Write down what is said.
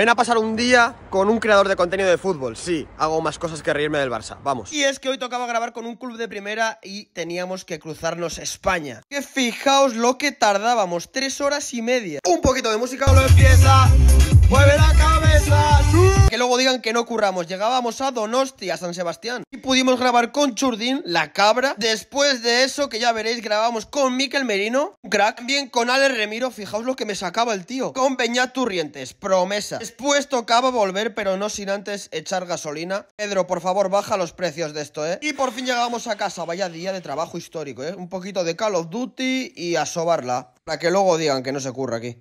Ven a pasar un día con un creador de contenido de fútbol. Sí, hago más cosas que reírme del Barça. Vamos. Y es que hoy tocaba grabar con un club de primera y teníamos que cruzarnos España. Que fijaos lo que tardábamos, tres horas y media. Un poquito de música, lo empieza digan que no curramos. Llegábamos a Donosti, a San Sebastián. Y pudimos grabar con Churdin, la cabra. Después de eso, que ya veréis, grabamos con Miquel Merino, crack. También con Ale Remiro, fijaos lo que me sacaba el tío. Con Peñat Turrientes, promesa. Después tocaba volver, pero no sin antes echar gasolina. Pedro, por favor, baja los precios de esto, ¿eh? Y por fin llegábamos a casa. Vaya día de trabajo histórico, ¿eh? Un poquito de Call of Duty y a sobarla. Para que luego digan que no se curra aquí.